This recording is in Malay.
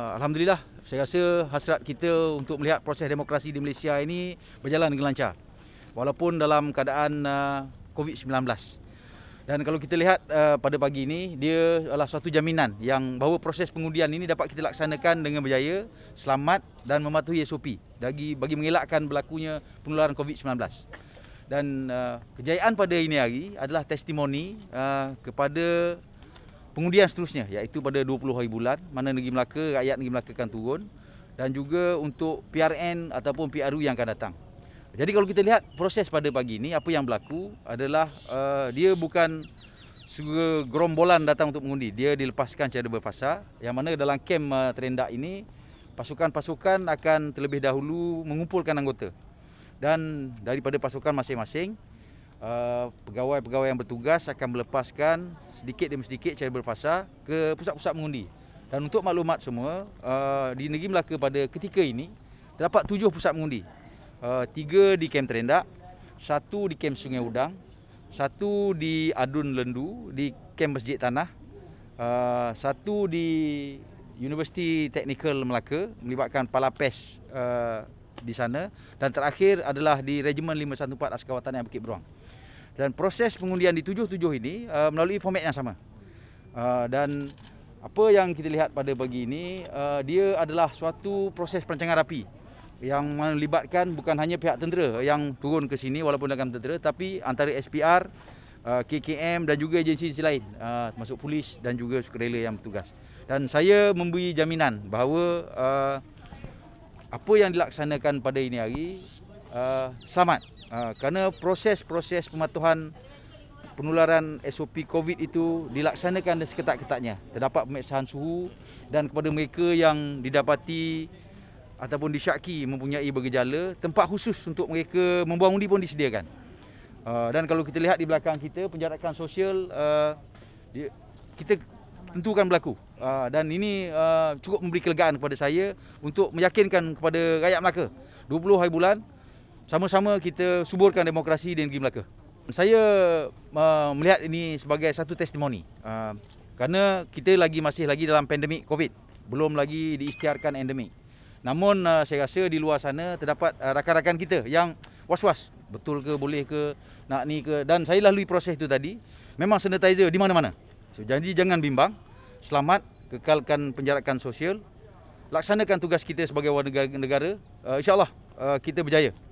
Ah, Alhamdulillah, saya rasa hasrat kita untuk melihat proses demokrasi di Malaysia ini berjalan dengan lancar. Walaupun dalam keadaan ah, COVID-19. Dan kalau kita lihat ah, pada pagi ini, dia adalah satu jaminan yang bahawa proses pengundian ini dapat kita laksanakan dengan berjaya, selamat dan mematuhi SOP bagi, bagi mengelakkan berlakunya penularan COVID-19. Dan kejayaan pada ini hari adalah testimoni kepada Kemudian seterusnya iaitu pada 20 hari bulan mana negeri Melaka rakyat negeri Melaka akan turun dan juga untuk PRN ataupun PRU yang akan datang. Jadi kalau kita lihat proses pada pagi ini apa yang berlaku adalah uh, dia bukan gerombolan datang untuk mengundi. Dia dilepaskan secara berfasa yang mana dalam kem uh, terendak ini pasukan-pasukan akan terlebih dahulu mengumpulkan anggota. Dan daripada pasukan masing-masing Uh, pegawai-pegawai uh, yang bertugas akan melepaskan sedikit demi sedikit cara berfasa ke pusat-pusat mengundi. Dan untuk maklumat semua, uh, di Negeri Melaka pada ketika ini, terdapat tujuh pusat mengundi. Uh, tiga di Kem Terendak, satu di Kem Sungai Udang, satu di Adun Lendu, di Kem Masjid Tanah, uh, satu di Universiti Teknikal Melaka melibatkan Palapes uh, di sana dan terakhir adalah di Regimen 514 Askawatan yang Bukit Beruang. Dan proses pengundian di tujuh-tujuh ini uh, melalui format yang sama. Uh, dan apa yang kita lihat pada pagi ini uh, dia adalah suatu proses perancangan rapi yang melibatkan bukan hanya pihak tentera yang turun ke sini walaupun dalam tentera tapi antara SPR, uh, KKM dan juga agensi-agensi lain uh, termasuk polis dan juga sukarela yang bertugas. Dan saya memberi jaminan bahawa uh, apa yang dilaksanakan pada ini hari uh, selamat uh, kerana proses-proses pematuhan penularan SOP COVID itu dilaksanakan dengan seketat-ketatnya. Terdapat pemeriksaan suhu dan kepada mereka yang didapati ataupun disyaki mempunyai bergejala, tempat khusus untuk mereka membuang undi pun disediakan. Uh, dan kalau kita lihat di belakang kita, penjarakan sosial, uh, kita tentukan berlaku. Ah, dan ini uh, cukup memberi kelegaan kepada saya untuk meyakinkan kepada rakyat Melaka 20 hari bulan sama-sama kita suburkan demokrasi di negeri Melaka. Saya uh, melihat ini sebagai satu testimoni uh, kerana kita lagi masih lagi dalam pandemik COVID belum lagi diisytiharkan endemik. Namun uh, saya rasa di luar sana terdapat uh, rakan-rakan kita yang was-was betul ke boleh ke nak ni ke dan saya lalui proses itu tadi memang sanitizer di mana-mana. So, jadi jangan bimbang selamat kekalkan penjarakan sosial laksanakan tugas kita sebagai warga negara uh, insyaallah uh, kita berjaya